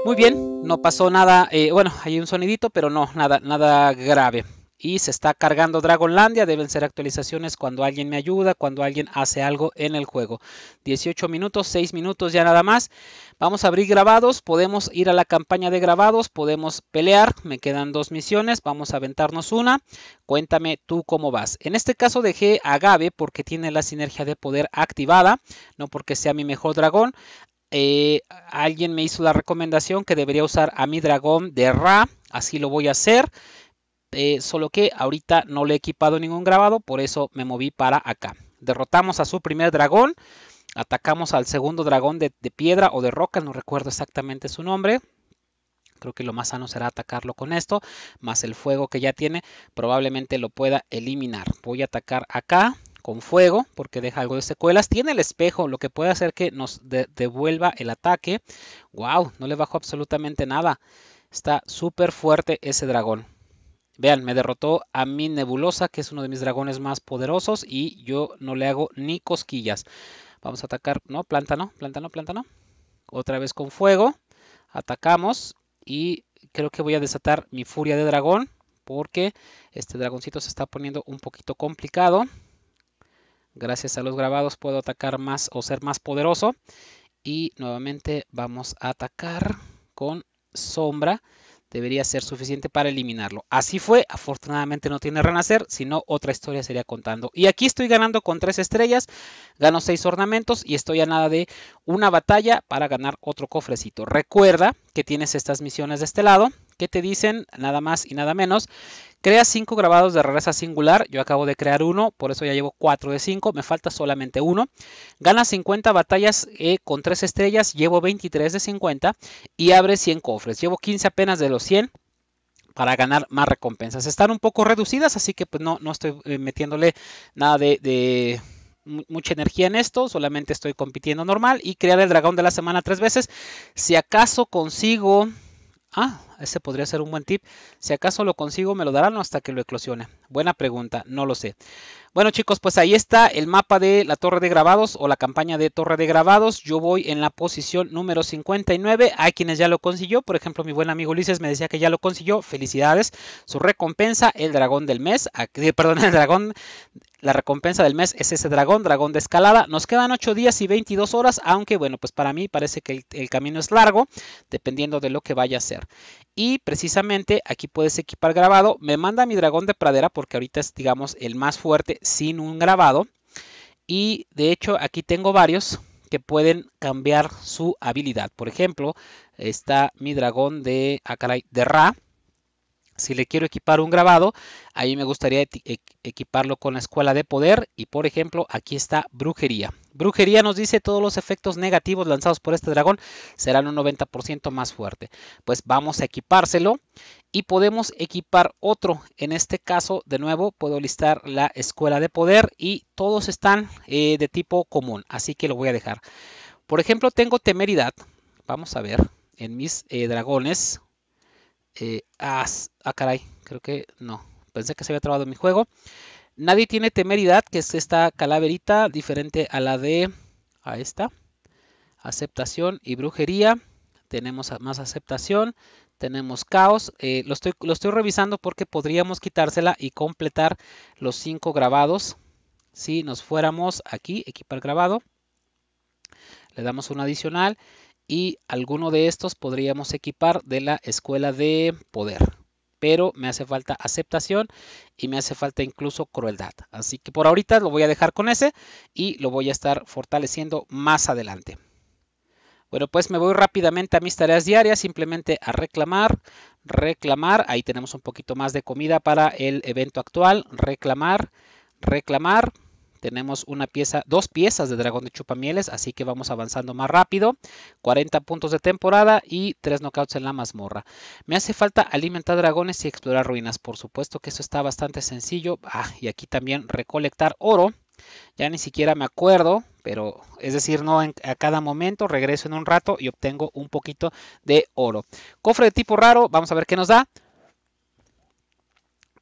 [SPEAKER 1] Muy bien, no pasó nada, eh, bueno, hay un sonidito, pero no, nada, nada grave. Y se está cargando Dragonlandia, deben ser actualizaciones cuando alguien me ayuda, cuando alguien hace algo en el juego. 18 minutos, 6 minutos ya nada más. Vamos a abrir grabados, podemos ir a la campaña de grabados, podemos pelear, me quedan dos misiones, vamos a aventarnos una. Cuéntame tú cómo vas. En este caso dejé a Gabe porque tiene la sinergia de poder activada, no porque sea mi mejor dragón. Eh, alguien me hizo la recomendación que debería usar a mi dragón de Ra, así lo voy a hacer. Eh, solo que ahorita no le he equipado ningún grabado, por eso me moví para acá. Derrotamos a su primer dragón, atacamos al segundo dragón de, de piedra o de roca, no recuerdo exactamente su nombre. Creo que lo más sano será atacarlo con esto, más el fuego que ya tiene, probablemente lo pueda eliminar. Voy a atacar acá, con fuego, porque deja algo de secuelas. Tiene el espejo, lo que puede hacer que nos devuelva el ataque. ¡Wow! No le bajó absolutamente nada. Está súper fuerte ese dragón. Vean, me derrotó a mi Nebulosa, que es uno de mis dragones más poderosos. Y yo no le hago ni cosquillas. Vamos a atacar. No, planta no, planta no, planta no. Otra vez con fuego. Atacamos. Y creo que voy a desatar mi furia de dragón. Porque este dragoncito se está poniendo un poquito complicado. Gracias a los grabados puedo atacar más o ser más poderoso. Y nuevamente vamos a atacar con sombra. Debería ser suficiente para eliminarlo. Así fue. Afortunadamente no tiene renacer. Si no, otra historia sería contando. Y aquí estoy ganando con tres estrellas. Gano seis ornamentos. Y estoy a nada de una batalla para ganar otro cofrecito. Recuerda que tienes estas misiones de este lado. Que te dicen nada más y nada menos Crea 5 grabados de regresa singular. Yo acabo de crear uno, por eso ya llevo 4 de 5. Me falta solamente uno. Gana 50 batallas eh, con 3 estrellas. Llevo 23 de 50. Y abre 100 cofres. Llevo 15 apenas de los 100 para ganar más recompensas. Están un poco reducidas, así que pues no, no estoy eh, metiéndole nada de, mucha energía en esto, solamente estoy compitiendo normal y crear el dragón de la semana tres veces. Si acaso consigo... Ah, ese podría ser un buen tip. Si acaso lo consigo, me lo darán hasta que lo eclosione. Buena pregunta, no lo sé. Bueno chicos, pues ahí está el mapa de la torre de grabados o la campaña de torre de grabados. Yo voy en la posición número 59. Hay quienes ya lo consiguió. Por ejemplo, mi buen amigo Ulises me decía que ya lo consiguió. Felicidades. Su recompensa, el dragón del mes. Ah, eh, perdón, el dragón la recompensa del mes es ese dragón, dragón de escalada. Nos quedan 8 días y 22 horas, aunque bueno, pues para mí parece que el, camino es largo, dependiendo de lo que vaya a ser y precisamente aquí puedes equipar grabado. Me manda mi dragón de pradera porque ahorita es, digamos, el más fuerte sin un grabado. Y de hecho aquí tengo varios que pueden cambiar su habilidad. Por ejemplo, está mi dragón de, ah, de Ra. Si le quiero equipar un grabado, ahí me gustaría e-, equiparlo con la escuela de poder y por ejemplo aquí está brujería. Brujería nos dice todos los efectos negativos lanzados por este dragón serán un 90% más fuerte. Pues vamos a equipárselo y podemos equipar otro. En este caso de nuevo puedo listar la escuela de poder y todos están eh, de tipo común, así que lo voy a dejar. Por ejemplo tengo temeridad, vamos a ver en mis eh, dragones eh, ah, ah, caray, creo que no. Pensé que se había trabado mi juego. Nadie tiene temeridad, que es esta calaverita, diferente a la de... A esta. Aceptación y brujería. Tenemos más aceptación. Tenemos caos. Eh, lo, estoy, revisando porque podríamos quitársela y completar los 5 grabados. Si nos fuéramos aquí, equipar grabado. Le damos un adicional y alguno de estos podríamos equipar de la escuela de poder. Pero me hace falta aceptación y me hace falta incluso crueldad. Así que por ahorita lo voy a dejar con ese y lo voy a estar fortaleciendo más adelante. Bueno, pues me voy rápidamente a mis tareas diarias, simplemente a reclamar, reclamar, ahí tenemos un poquito más de comida para el evento actual, reclamar, reclamar, tenemos una pieza, dos piezas de dragón de chupamieles, así que vamos avanzando más rápido. 40 puntos de temporada y 3 knockouts en la mazmorra. Me hace falta alimentar dragones y explorar ruinas. Por supuesto que eso está bastante sencillo. Ah, y aquí también recolectar oro. Ya ni siquiera me acuerdo, pero es decir, no a cada momento, regreso en un rato y obtengo un poquito de oro. Cofre de tipo raro, vamos a ver qué nos da.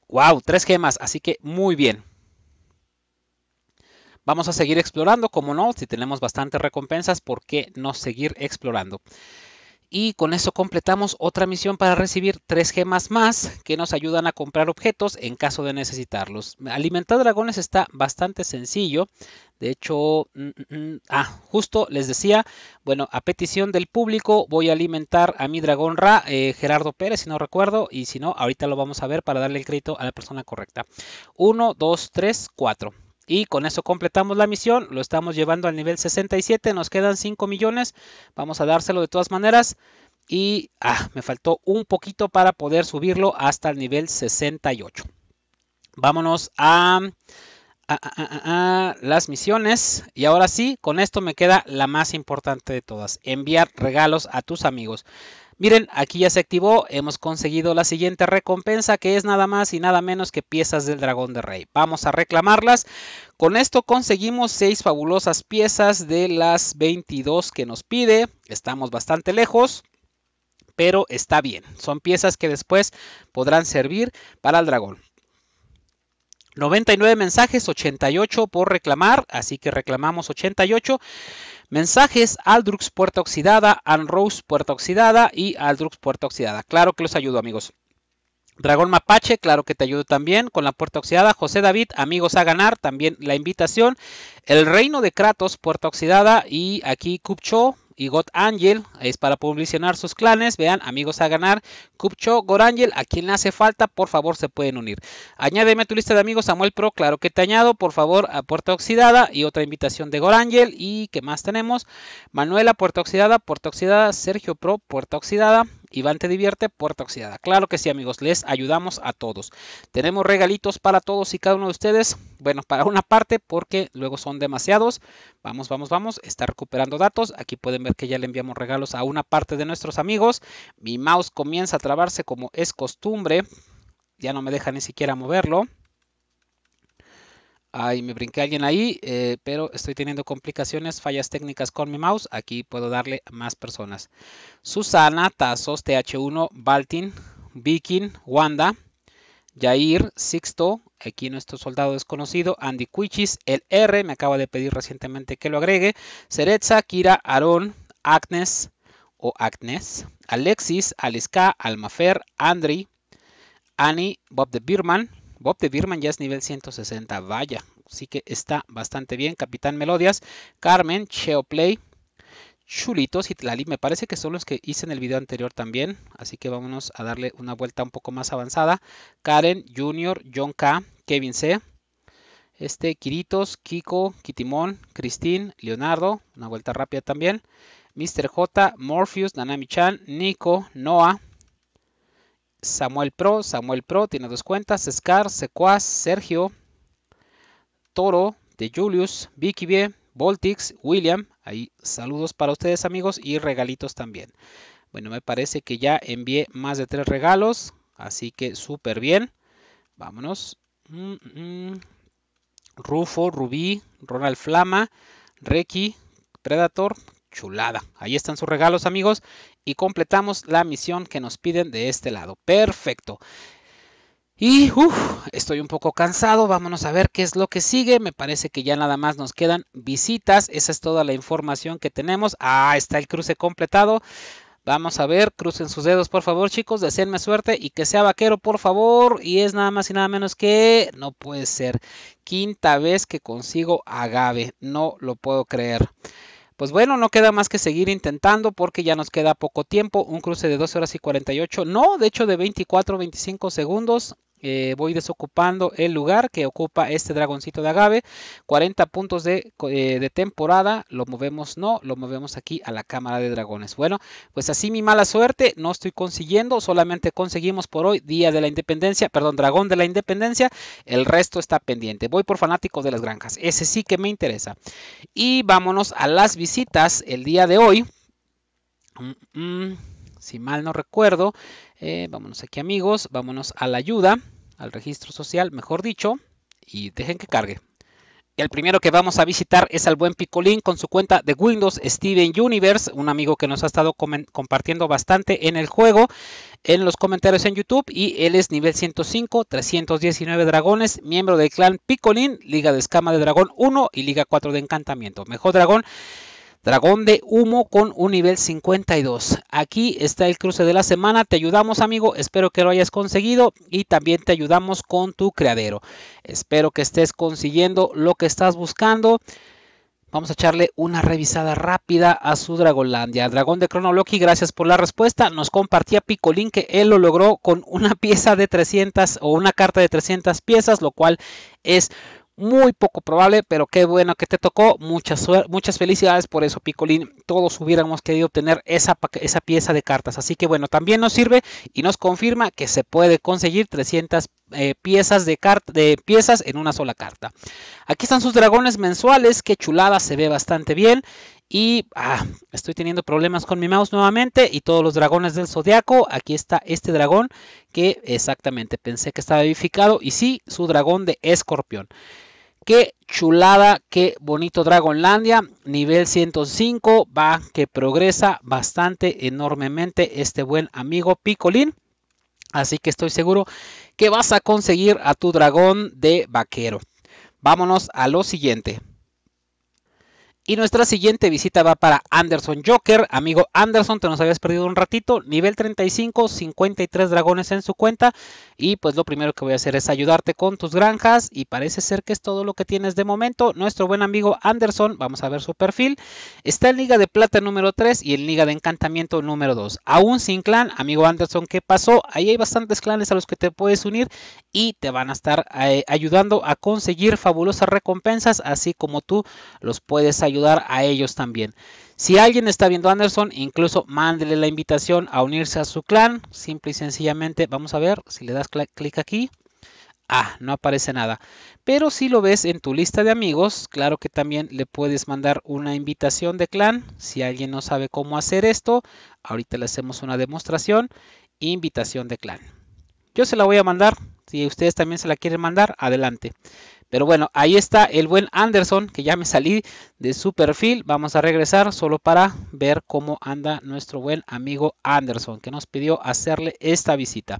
[SPEAKER 1] Wow, tres gemas, así que muy bien. Vamos a seguir explorando, como no, si tenemos bastantes recompensas, ¿por qué no seguir explorando? Y con eso completamos otra misión para recibir tres gemas más que nos ayudan a comprar objetos en caso de necesitarlos. Alimentar dragones está bastante sencillo. De hecho, mm, mm, mm, ah, justo les decía, bueno, a petición del público voy a alimentar a mi dragón Ra, eh, Gerardo Pérez, si no recuerdo, y si no, ahorita lo vamos a ver para darle el crédito a la persona correcta. 1, 2, 3, 4. Y con eso completamos la misión, lo estamos llevando al nivel 67, nos quedan 5 millones, vamos a dárselo de todas maneras. Y ah, me faltó un poquito para poder subirlo hasta el nivel 68. Vámonos a, a, las misiones. Y ahora sí, con esto me queda la más importante de todas. Enviar regalos a tus amigos. Miren, aquí ya se activó, hemos conseguido la siguiente recompensa que es nada más y nada menos que piezas del dragón de rey. Vamos a reclamarlas. Con esto conseguimos 6 fabulosas piezas de las 22 que nos pide. Estamos bastante lejos pero está bien. Son piezas que después podrán servir para el dragón. 99 mensajes, 88 por reclamar, así que reclamamos 88. Mensajes Aldrux Puerta Oxidada, Anrose Puerta Oxidada y Aldrux Puerta Oxidada. Claro que los ayudo amigos. Dragón Mapache, claro que te ayudo también con la puerta oxidada. José David, amigos a ganar, también la invitación. El Reino de Kratos, puerta oxidada. Y aquí cupcho y God Angel es para publicionar sus clanes. Vean, amigos a ganar. Cupcho, Gorangel. a quien le hace falta, por favor se pueden unir. Añádeme a tu lista de amigos Samuel Pro, claro que te añado. Por favor, a Puerta Oxidada y otra invitación de Gorangel. ¿Y qué más tenemos? Manuela, Puerta Oxidada, Puerta Oxidada, Sergio Pro, Puerta Oxidada. Iván te divierte, puerta oxidada. Claro que sí, amigos, les ayudamos a todos. Tenemos regalitos para todos y cada uno de ustedes. Bueno, para una parte, porque luego son demasiados. Vamos, vamos, vamos. Está recuperando datos. Aquí pueden ver que ya le enviamos regalos a una parte de nuestros amigos. Mi mouse comienza a trabarse como es costumbre. Ya no me deja ni siquiera moverlo. Ay, me brinqué alguien ahí, eh, pero estoy teniendo complicaciones, fallas técnicas con mi mouse. Aquí puedo darle más personas. Susana, Tazos, TH1, Baltin, Viking, Wanda, Jair, Sixto, aquí nuestro soldado desconocido, Andy Cuichis, el R, me acaba de pedir recientemente que lo agregue, Cereza, Kira, Aarón, Agnes o Agnes, Alexis, Aliska, Almafer, Andri, Annie, Bob de Birman, Bob de Birman ya es nivel 160, vaya. Así que está bastante bien. Capitán Melodias, Carmen, Cheoplay, Chulitos y Tlali. Me parece que son los que hice en el video anterior también. Así que vámonos a darle una vuelta un poco más avanzada. Karen, Junior, John K, Kevin C. Este, Kiritos, Kiko, Kitimón, Cristin, Leonardo. Una vuelta rápida también. Mr. J, Morpheus, Nanami-chan, Nico, Noah. Samuel Pro, Samuel Pro tiene dos cuentas, Scar, Secuaz, Sergio, Toro, de Julius, Vicky B, Voltix, William, ahí saludos para ustedes amigos y regalitos también. Bueno, me parece que ya envié más de tres regalos, así que súper bien. Vámonos. Mm, mm, mm. Rufo, Rubí, Ronald Flama, Reiki, Predator, chulada. Ahí están sus regalos, amigos. Y completamos la misión que nos piden de este lado. Perfecto. Y estoy un poco cansado, vámonos a ver qué es lo que sigue, me parece que ya nada más nos quedan visitas, esa es toda la información que tenemos, ah, está el cruce completado, Vamos a ver, crucen sus dedos por favor chicos, deseenme suerte y que sea vaquero por favor. Y es nada más y nada menos que, no puede ser, quinta vez que consigo agave, no lo puedo creer. Pues bueno, no queda más que seguir intentando porque ya nos queda poco tiempo. Un cruce de 2 horas y 48, no, de hecho de 24, 25 segundos. Eh, voy desocupando el lugar que ocupa este dragoncito de agave. 40 puntos eh, de, temporada. Lo movemos, no. Lo movemos aquí a la cámara de dragones. Bueno, pues así mi mala suerte. No estoy consiguiendo. Solamente conseguimos por hoy Día de la Independencia. Perdón, Dragón de la Independencia. El resto está pendiente. Voy por Fanático de las Granjas. Ese sí que me interesa. Y vámonos a las visitas el día de hoy. Mm, mm si mal no recuerdo, eh, vámonos aquí amigos, vámonos a la ayuda, al registro social, mejor dicho, y dejen que cargue. Y el primero que vamos a visitar es al buen Picolín con su cuenta de Windows Steven Universe, un amigo que nos ha estado compartiendo bastante en el juego, en los comentarios en YouTube. Y él es nivel 105, 319 dragones, miembro del clan Picolín, Liga de Escama de Dragón 1 y Liga 4 de Encantamiento. Mejor dragón Dragón de humo con un nivel 52. Aquí está el cruce de la semana. Te ayudamos, amigo. Espero que lo hayas conseguido. Y también te ayudamos con tu criadero. Espero que estés consiguiendo lo que estás buscando. Vamos a echarle una revisada rápida a su Dragonlandia. Dragón de Cronoloki, gracias por la respuesta. Nos compartía Picolín que él lo logró con una pieza de 300 o una carta de 300 piezas, lo cual es muy poco probable, pero qué bueno que te tocó. Muchas, muchas felicidades por eso, Picolín. Todos hubiéramos querido obtener esa, esa pieza de cartas. Así que bueno, también nos sirve y nos confirma que se puede conseguir 300 eh, piezas, de de piezas en una sola carta. Aquí están sus dragones mensuales. Qué chulada, se ve bastante bien. Y ah, estoy teniendo problemas con mi mouse nuevamente y todos los dragones del zodiaco. Aquí está este dragón que exactamente pensé que estaba edificado y sí, su dragón de escorpión. Qué chulada, qué bonito Dragonlandia, nivel 105, va que progresa bastante enormemente este buen amigo Picolín. Así que estoy seguro que vas a conseguir a tu dragón de vaquero. Vámonos a lo siguiente. Y nuestra siguiente visita va para Anderson Joker. Amigo Anderson, te nos habías perdido un ratito. Nivel 35, 53 dragones en su cuenta. Y pues lo primero que voy a hacer es ayudarte con tus granjas. Y parece ser que es todo lo que tienes de momento. Nuestro buen amigo Anderson, vamos a ver su perfil. Está en Liga de Plata número 3 y en Liga de Encantamiento número 2. Aún sin clan, amigo Anderson, ¿qué pasó? Ahí hay bastantes clanes a los que te puedes unir. Y te van a estar eh, ayudando a conseguir fabulosas recompensas. Así como tú los puedes ayudar ayudar a ellos también. Si alguien está viendo Anderson, incluso mándele la invitación a unirse a su clan. Simple y sencillamente, vamos a ver si le das clic aquí. Ah, no aparece nada. Pero si lo ves en tu lista de amigos, claro que también le puedes mandar una invitación de clan. Si alguien no sabe cómo hacer esto, ahorita le hacemos una demostración. Invitación de clan. Yo se la voy a mandar. Si ustedes también se la quieren mandar, adelante. Pero bueno, ahí está el buen Anderson, que ya me salí de su perfil. Vamos a regresar solo para ver cómo anda nuestro buen amigo Anderson, que nos pidió hacerle esta visita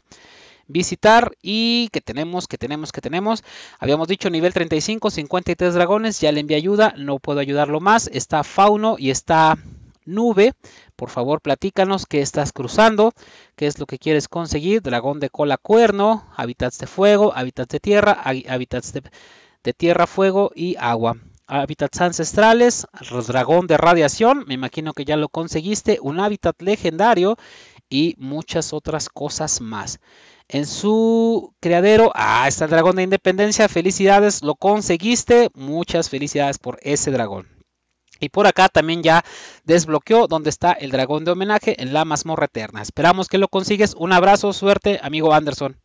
[SPEAKER 1] visitar y que tenemos, que tenemos, que tenemos. Habíamos dicho nivel 35, 53 dragones, ya le envié ayuda, no puedo ayudarlo más. Está Fauno y está Nube. Por favor, platícanos qué estás cruzando, qué es lo que quieres conseguir. Dragón de cola cuerno, hábitats de fuego, hábitats de tierra, hábitats de de tierra, fuego y agua. Hábitats ancestrales, dragón de radiación, me imagino que ya lo conseguiste, un hábitat legendario y muchas otras cosas más. En su criadero, ah, está el dragón de independencia, felicidades, lo conseguiste, muchas felicidades por ese dragón. Y por acá también ya desbloqueó donde está el dragón de homenaje en la mazmorra eterna. Esperamos que lo consigues. Un abrazo, suerte, amigo Anderson.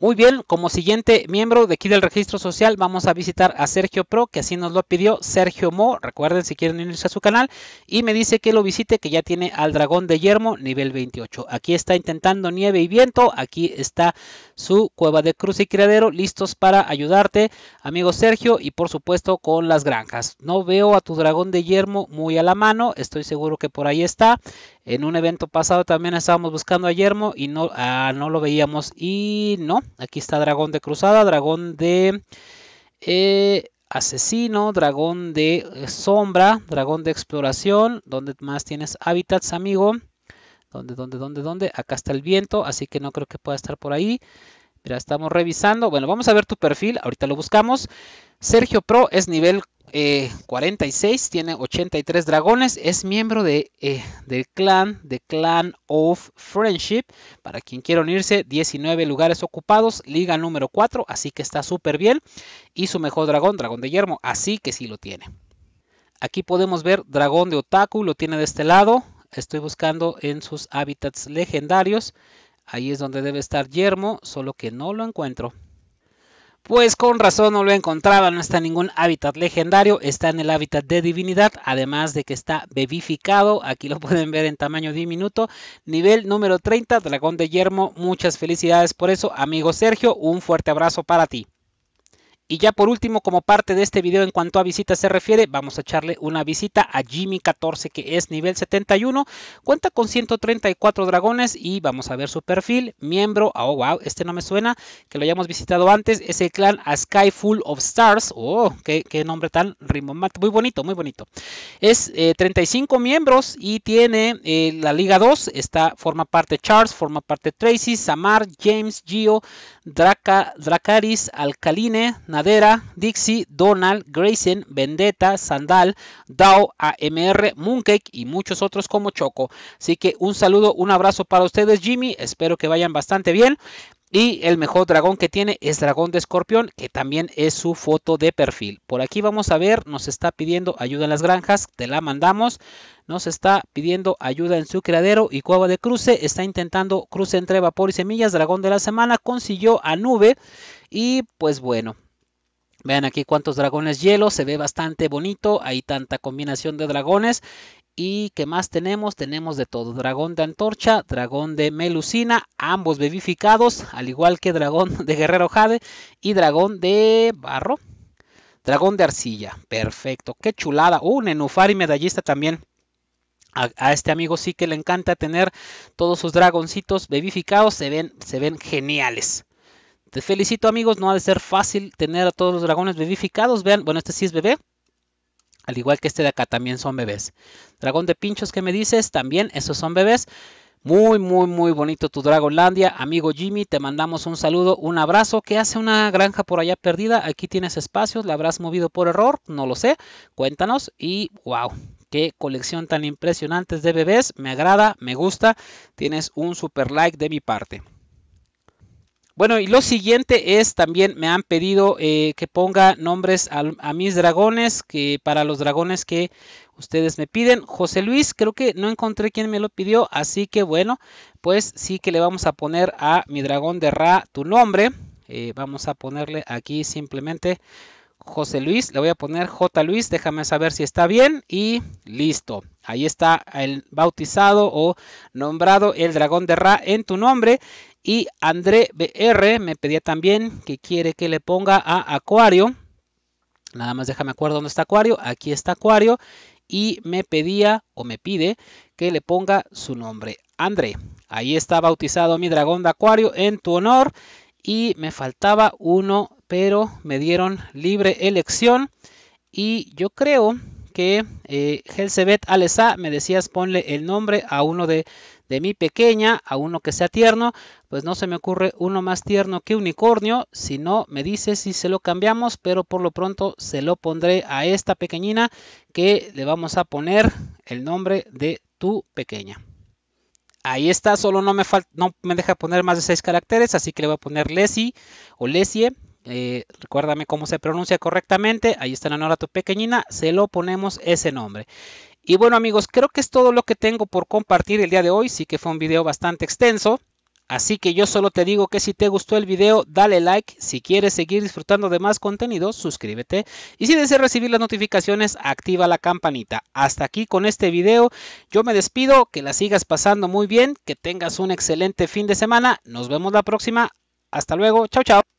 [SPEAKER 1] Muy bien, como siguiente miembro de aquí del registro social, vamos a visitar a Sergio Pro, que así nos lo pidió, Sergio Mo, recuerden si quieren unirse a su canal, y me dice que lo visite, que ya tiene al dragón de yermo nivel 28. Aquí está intentando nieve y viento, aquí está su cueva de Cruz y criadero, listos para ayudarte, amigo Sergio, y por supuesto con las granjas. No veo a tu dragón de yermo muy a la mano, estoy seguro que por ahí está. En un evento pasado también estábamos buscando a yermo y no, ah, no lo veíamos. Y no, aquí está dragón de cruzada, dragón de... Eh, asesino, dragón de sombra, dragón de exploración, donde más tienes hábitats, amigo. ¿Dónde, dónde, dónde, dónde? Acá está el viento, así que no creo que pueda estar por ahí. Mira, estamos revisando. Bueno, vamos a ver tu perfil. Ahorita lo buscamos. Sergio Pro es nivel 46, eh, tiene 83 dragones, es miembro de, eh, del clan, de Clan of Friendship, para quien quiera unirse, 19 lugares ocupados, liga número 4, así que está súper bien, y su mejor dragón, dragón de yermo, así que sí lo tiene. Aquí podemos ver dragón de otaku, lo tiene de este lado, estoy buscando en sus hábitats legendarios. Ahí es donde debe estar yermo, solo que no lo encuentro. Pues con razón no lo he encontrado, no está en ningún hábitat legendario, está en el hábitat de divinidad, además de que está bebificado, aquí lo pueden ver en tamaño diminuto, nivel número 30, dragón de yermo, muchas felicidades por eso, amigo Sergio, un fuerte abrazo para ti. Y ya por último, como parte de este video en cuanto a visitas se refiere, vamos a echarle una visita a Jimmy 14 que es nivel 71, cuenta con 134 dragones y vamos a ver su perfil, miembro, oh wow, este no me suena, que lo hayamos visitado antes, es el clan A Sky Full of Stars, oh, qué, nombre tan rimbombante, muy bonito, muy bonito. Es 35 eh, miembros y tiene eh, la Liga 2, está, forma parte Charles, forma parte Tracy, Samar, James, Gio, Draca, Dracaris, Alcaline, Nadera, Dixie, Donald, Grayson, Vendetta, Sandal, Dow, AMR, Mooncake y muchos otros como Choco. Así que un saludo, un abrazo para ustedes, Jimmy. Espero que vayan bastante bien. Y el mejor dragón que tiene es Dragón de Escorpión, que también es su foto de perfil. Por aquí vamos a ver, nos está pidiendo ayuda en las granjas, te la mandamos. Nos está pidiendo ayuda en su criadero y cueva de cruce. Está intentando cruce entre vapor y semillas. Dragón de la semana consiguió a nube. Y pues bueno, Vean aquí cuántos dragones hielo, se ve bastante bonito, hay tanta combinación de dragones. ¿Y qué más tenemos? Tenemos de todo, dragón de antorcha, dragón de melusina, ambos bebificados, al igual que dragón de guerrero jade y dragón de barro. Dragón de arcilla, perfecto, qué chulada. Un uh, y medallista también. A, este amigo sí que le encanta tener todos sus dragoncitos bebificados, se ven, se ven geniales. Te felicito amigos, no ha de ser fácil tener a todos los dragones vivificados. Vean, bueno, este sí es bebé. Al igual que este de acá también son bebés. Dragón de pinchos que me dices, también esos son bebés. Muy, muy, muy bonito tu Dragonlandia. Amigo Jimmy, te mandamos un saludo, un abrazo. ¿Qué hace una granja por allá perdida? Aquí tienes espacios, la habrás movido por error, no lo sé. Cuéntanos y wow, qué colección tan impresionante de bebés. Me agrada, me gusta. Tienes un super like de mi parte. Bueno, y lo siguiente es también me han pedido eh, que ponga nombres a, mis dragones, que para los dragones que ustedes me piden. José Luis, creo que no encontré quién me lo pidió, así que bueno, pues sí que le vamos a poner a mi dragón de Ra tu nombre. Eh, vamos a ponerle aquí simplemente José Luis, le voy a poner J Luis, déjame saber si está bien y listo. Ahí está el bautizado o nombrado el dragón de Ra en tu nombre y André BR me pedía también que quiere que le ponga a Acuario. Nada más déjame acuerdo dónde está Acuario. Aquí está Acuario. Y me pedía o me pide que le ponga su nombre. André. Ahí está bautizado mi dragón de Acuario en tu honor. Y me faltaba uno, pero me dieron libre elección. Y yo creo que eh, Gelsebet Alesa me decías ponle el nombre a uno de de mi pequeña a uno que sea tierno, pues no se me ocurre uno más tierno que unicornio, si no me dice si se lo cambiamos, pero por lo pronto se lo pondré a esta pequeñina que le vamos a poner el nombre de tu pequeña. Ahí está, solo no me, no me deja poner más de seis caracteres, así que le voy a poner Lesi o Lesie, eh, recuérdame cómo se pronuncia correctamente, ahí está la Nora tu pequeñina, se lo ponemos ese nombre. Y bueno amigos, creo que es todo lo que tengo por compartir el día de hoy. Sí que fue un video bastante extenso. Así que yo solo te digo que si te gustó el video, dale like. Si quieres seguir disfrutando de más contenido, suscríbete. Y si deseas recibir las notificaciones, activa la campanita. Hasta aquí con este video. Yo me despido, que la sigas pasando muy bien, que tengas un excelente fin de semana. Nos vemos la próxima. Hasta luego. Chao, chao.